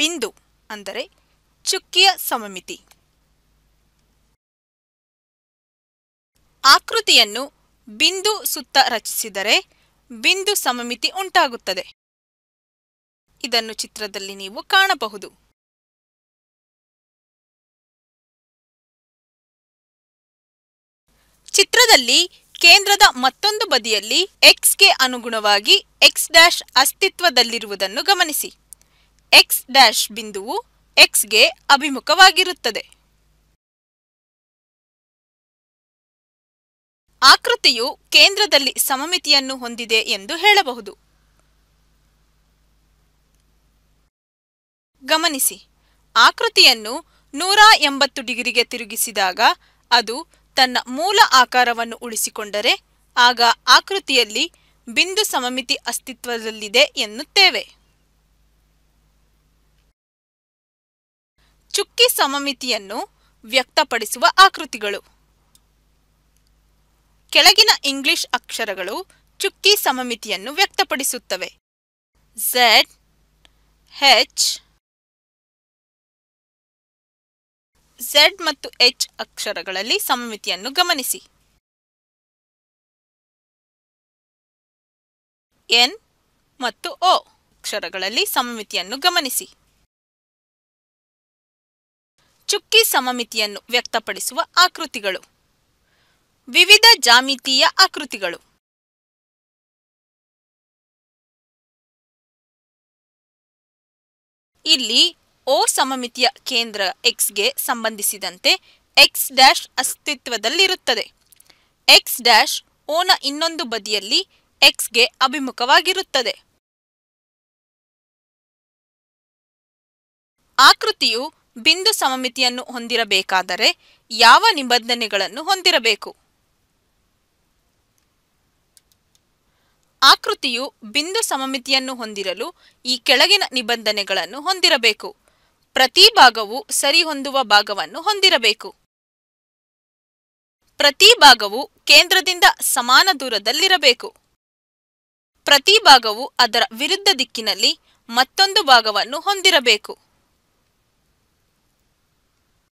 ಬಿಂದು ಅಂದರೆ ಚುಕ್ಕಿಯ ಸಮಮಿತಿ ಆಕೃತಿಯನ್ನು ಬಿಂದು ಸುತ್ತ ರಚಿಸಿದರೆ ಬಿಂದು ಸಮಮಿತಿ ಉಂಟಾಗುತ್ತದೆ ಇದನ್ನು ಚಿತ್ರದಲ್ಲಿ ನೀವು ಕಾಣಬಹುದು ಚಿತ್ರದಲ್ಲಿ ಕೇಂದ್ರದ ಮತ್ತೊಂದು ಬದಿಯಲ್ಲಿ ಎಕ್ಸ್ಗೆ ಅನುಗುಣವಾಗಿ ಎಕ್ಸ್ ಡ್ಯಾಶ್ ಅಸ್ತಿತ್ವದಲ್ಲಿರುವುದನ್ನು ಗಮನಿಸಿ ಎಕ್ಸ್ ಡ್ಯಾಶ್ ಬಿಂದುವು ಎಕ್ಸ್ಗೆ ಅಭಿಮುಖವಾಗಿರುತ್ತದೆ ಆಕೃತಿಯು ಕೇಂದ್ರದಲ್ಲಿ ಸಮಮಿತಿಯನ್ನು ಹೊಂದಿದೆ ಎಂದು ಹೇಳಬಹುದು ಗಮನಿಸಿ ಆಕೃತಿಯನ್ನು ನೂರ ಎಂಬತ್ತು ಡಿಗ್ರಿಗೆ ತಿರುಗಿಸಿದಾಗ ಅದು ತನ್ನ ಮೂಲ ಆಕಾರವನ್ನು ಉಳಿಸಿಕೊಂಡರೆ ಆಗ ಆಕೃತಿಯಲ್ಲಿ ಬಿಂದು ಸಮಮಿತಿ ಅಸ್ತಿತ್ವದಲ್ಲಿದೆ ಎನ್ನುತ್ತೇವೆ ಚುಕ್ಕಿ ಸಮಮಿತಿಯನ್ನು ವ್ಯಕ್ತಪಡಿಸುವ ಆಕೃತಿಗಳು ಕೆಳಗಿನ ಇಂಗ್ಲಿಷ್ ಅಕ್ಷರಗಳು ಚುಕ್ಕಿ ಸಮಮಿತಿಯನ್ನು ವ್ಯಕ್ತಪಡಿಸುತ್ತವೆ ಝೆಡ್ ಹೆಚ್ ಝೆಡ್ ಮತ್ತು ಎಚ್ ಅಕ್ಷರಗಳಲ್ಲಿ ಸಮಮಿತಿಯನ್ನು ಗಮನಿಸಿ ಎನ್ ಮತ್ತು ಒ ಅಕ್ಷರಗಳಲ್ಲಿ ಸಮಮಿತಿಯನ್ನು ಗಮನಿಸಿ ಚುಕ್ಕಿ ಸಮಮಿತಿಯನ್ನು ವ್ಯಕ್ತಪಡಿಸುವ ಆಕೃತಿಗಳು ವಿವಿಧ ಜಾಮಿತೀಯ ಆಕೃತಿಗಳು ಇಲ್ಲಿ ಓ ಸಮಮಿತಿಯ ಕೇಂದ್ರ ಎಕ್ಸ್ಗೆ ಸಂಬಂಧಿಸಿದಂತೆ ಎಕ್ಸ್ ಡ್ಯಾಶ್ ಅಸ್ತಿತ್ವದಲ್ಲಿರುತ್ತದೆ ಎಕ್ಸ್ ಡ್ಯಾಶ್ ಓನ ಇನ್ನೊಂದು ಬದಿಯಲ್ಲಿ ಎಕ್ಸ್ಗೆ ಅಭಿಮುಖವಾಗಿರುತ್ತದೆ ಆಕೃತಿಯು ಬಿಂದು ಸಮಮಿತಿಯನ್ನು ಹೊಂದಿರಬೇಕಾದರೆ ಯಾವ ನಿಬಂಧನೆಗಳನ್ನು ಹೊಂದಿರಬೇಕು ಆಕೃತಿಯು ಬಿಂದು ಸಮಮಿತಿಯನ್ನು ಹೊಂದಿರಲು ಈ ಕೆಳಗಿನ ನಿಬಂಧನೆಗಳನ್ನು ಹೊಂದಿರಬೇಕು ಪ್ರತಿ ಭಾಗವು ಸರಿಹೊಂದುವ ಭಾಗವನ್ನು ಹೊಂದಿರಬೇಕು ಪ್ರತಿ ಭಾಗವು ಕೇಂದ್ರದಿಂದ ಸಮಾನ ದೂರದಲ್ಲಿರಬೇಕು ಪ್ರತಿ ಭಾಗವು ಅದರ ವಿರುದ್ಧ ದಿಕ್ಕಿನಲ್ಲಿ ಮತ್ತೊಂದು ಭಾಗವನ್ನು ಹೊಂದಿರಬೇಕು